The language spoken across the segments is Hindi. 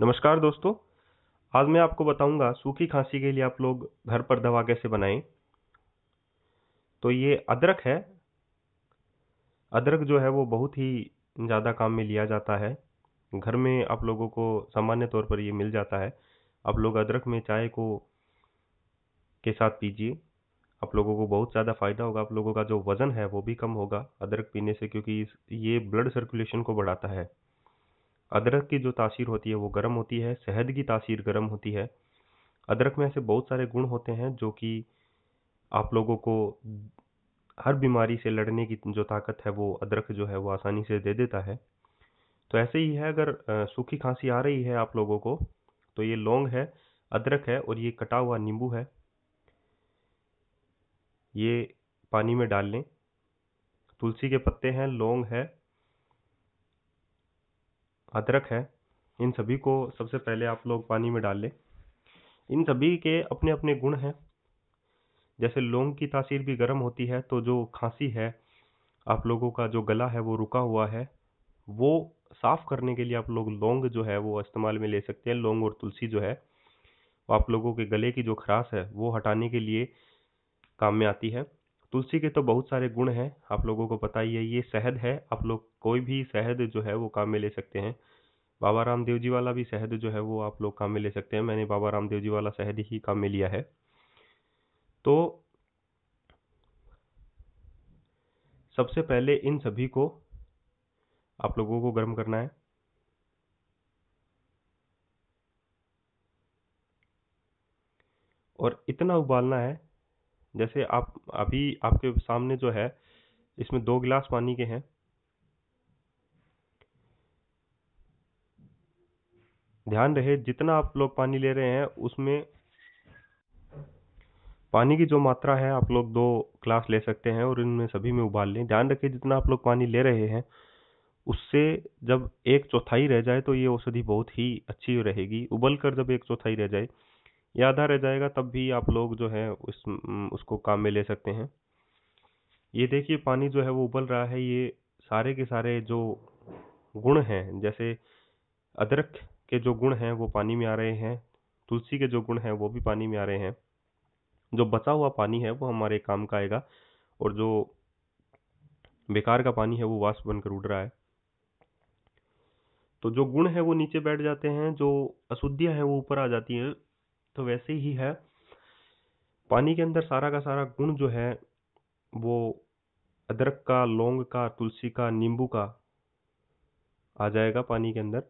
नमस्कार दोस्तों आज मैं आपको बताऊंगा सूखी खांसी के लिए आप लोग घर पर दवा कैसे बनाएं तो ये अदरक है अदरक जो है वो बहुत ही ज़्यादा काम में लिया जाता है घर में आप लोगों को सामान्य तौर पर ये मिल जाता है आप लोग अदरक में चाय को के साथ पीजिए आप लोगों को बहुत ज़्यादा फ़ायदा होगा आप लोगों का जो वज़न है वो भी कम होगा अदरक पीने से क्योंकि ये ब्लड सर्कुलेशन को बढ़ाता है अदरक की जो तासीर होती है वो गर्म होती है शहद की तासीर गर्म होती है अदरक में ऐसे बहुत सारे गुण होते हैं जो कि आप लोगों को हर बीमारी से लड़ने की जो ताकत है वो अदरक जो है वो आसानी से दे देता है तो ऐसे ही है अगर सूखी खांसी आ रही है आप लोगों को तो ये लौंग है अदरक है और ये कटा हुआ नींबू है ये पानी में डाल लें तुलसी के पत्ते हैं लौंग है अदरक है इन सभी को सबसे पहले आप लोग पानी में डाल लें इन सभी के अपने अपने गुण हैं जैसे लौंग की तासीर भी गर्म होती है तो जो खांसी है आप लोगों का जो गला है वो रुका हुआ है वो साफ़ करने के लिए आप लोग लौंग जो है वो इस्तेमाल में ले सकते हैं लौंग और तुलसी जो है वो आप लोगों के गले की जो खराश है वो हटाने के लिए काम में आती है तुलसी के तो बहुत सारे गुण हैं आप लोगों को पता ही है ये शहद है आप लोग कोई भी शहद जो है वो काम में ले सकते हैं बाबा रामदेव जी वाला भी शहद जो है वो आप लोग काम में ले सकते हैं मैंने बाबा रामदेव जी वाला शहद ही काम में लिया है तो सबसे पहले इन सभी को आप लोगों को गर्म करना है और इतना उबालना है जैसे आप अभी आपके सामने जो है इसमें दो गिलास पानी के हैं ध्यान रहे जितना आप लोग पानी ले रहे हैं उसमें पानी की जो मात्रा है आप लोग दो ग्लास ले सकते हैं और इनमें सभी में उबाल लें ध्यान रखें जितना आप लोग पानी ले रहे हैं उससे जब एक चौथाई रह जाए तो ये औषधि बहुत ही अच्छी रहेगी उबल कर जब एक चौथाई रह जाए आधा रह जाएगा तब भी आप लोग जो है उस उसको काम में ले सकते हैं ये देखिए पानी जो है वो उबल रहा है ये सारे के सारे जो गुण हैं जैसे अदरक के जो गुण हैं वो पानी में आ रहे हैं तुलसी के जो गुण हैं वो भी पानी में आ रहे हैं जो बचा हुआ पानी है वो हमारे काम का आएगा और जो बेकार का पानी है वो वाष्प बनकर उड़ रहा है तो जो गुण है वो नीचे बैठ जाते हैं जो अशुद्धियाँ हैं वो ऊपर आ जाती हैं तो वैसे ही है पानी के अंदर सारा का सारा गुण जो है वो अदरक का लौंग का तुलसी का नींबू का आ जाएगा पानी के अंदर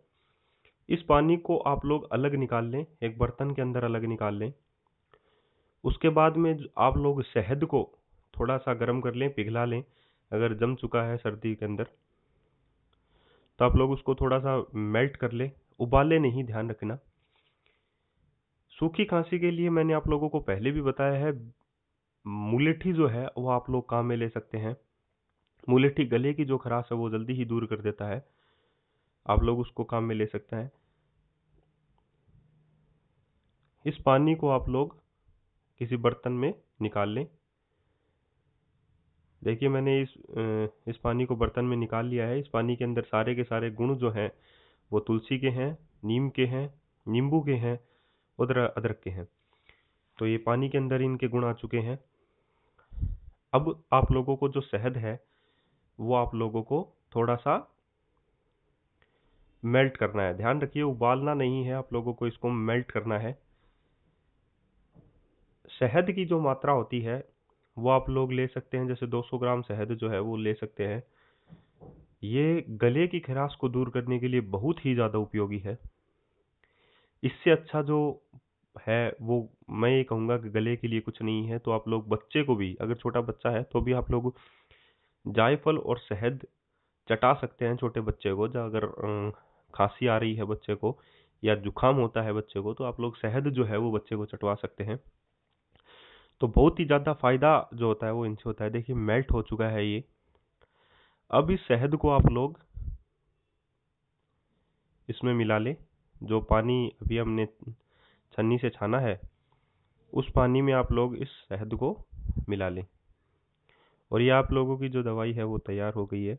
इस पानी को आप लोग अलग निकाल लें एक बर्तन के अंदर अलग निकाल लें उसके बाद में आप लोग शहद को थोड़ा सा गर्म कर लें पिघला लें अगर जम चुका है सर्दी के अंदर तो आप लोग उसको थोड़ा सा मेल्ट कर लें उबाले नहीं ध्यान रखना सूखी खांसी के लिए मैंने आप लोगों को पहले भी बताया है मुलेठी जो है वो आप लोग काम में ले सकते हैं मुलेठी गले की जो खराश है वो जल्दी ही दूर कर देता है आप लोग उसको काम में ले सकते हैं इस पानी को आप लोग किसी बर्तन में निकाल लें देखिए मैंने इस इस पानी को बर्तन में निकाल लिया है इस पानी के अंदर सारे के सारे गुण जो हैं वो तुलसी के हैं नीम के हैं नींबू के हैं उधर अदरक के हैं तो ये पानी के अंदर इनके गुण आ चुके हैं अब आप लोगों को जो शहद है वो आप लोगों को थोड़ा सा मेल्ट करना है ध्यान रखिए उबालना नहीं है आप लोगों को इसको मेल्ट करना है शहद की जो मात्रा होती है वो आप लोग ले सकते हैं जैसे 200 ग्राम शहद जो है वो ले सकते हैं ये गले की खराश को दूर करने के लिए बहुत ही ज़्यादा उपयोगी है इससे अच्छा जो है वो मैं ये कहूँगा कि गले के लिए कुछ नहीं है तो आप लोग बच्चे को भी अगर छोटा बच्चा है तो भी आप लोग जायफल और शहद चटा सकते हैं छोटे बच्चे को जब अगर खांसी आ रही है बच्चे को या जुकाम होता है बच्चे को तो आप लोग शहद जो है वो बच्चे को चटवा सकते हैं तो बहुत ही ज़्यादा फ़ायदा जो होता है वो इनसे होता है देखिए मेल्ट हो चुका है ये अब इस शहद को आप लोग इसमें मिला ले जो पानी अभी हमने छन्नी से छाना है उस पानी में आप लोग इस शहद को मिला लें और ये आप लोगों की जो दवाई है वो तैयार हो गई है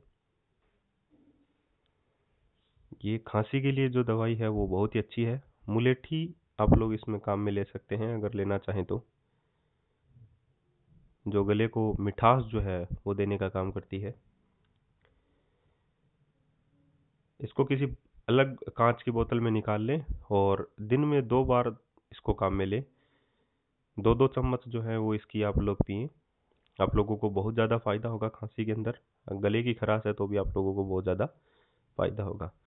ये खांसी के लिए जो दवाई है वो बहुत ही अच्छी है मुलेठी आप लोग इसमें काम में ले सकते हैं अगर लेना चाहें तो जो गले को मिठास जो है वो देने का काम करती है इसको किसी अलग कांच की बोतल में निकाल लें और दिन में दो बार इसको काम में लें दो दो चम्मच जो है वो इसकी आप लोग पिए आप लोगों को बहुत ज़्यादा फ़ायदा होगा खांसी के अंदर गले की खराश है तो भी आप लोगों को बहुत ज़्यादा फ़ायदा होगा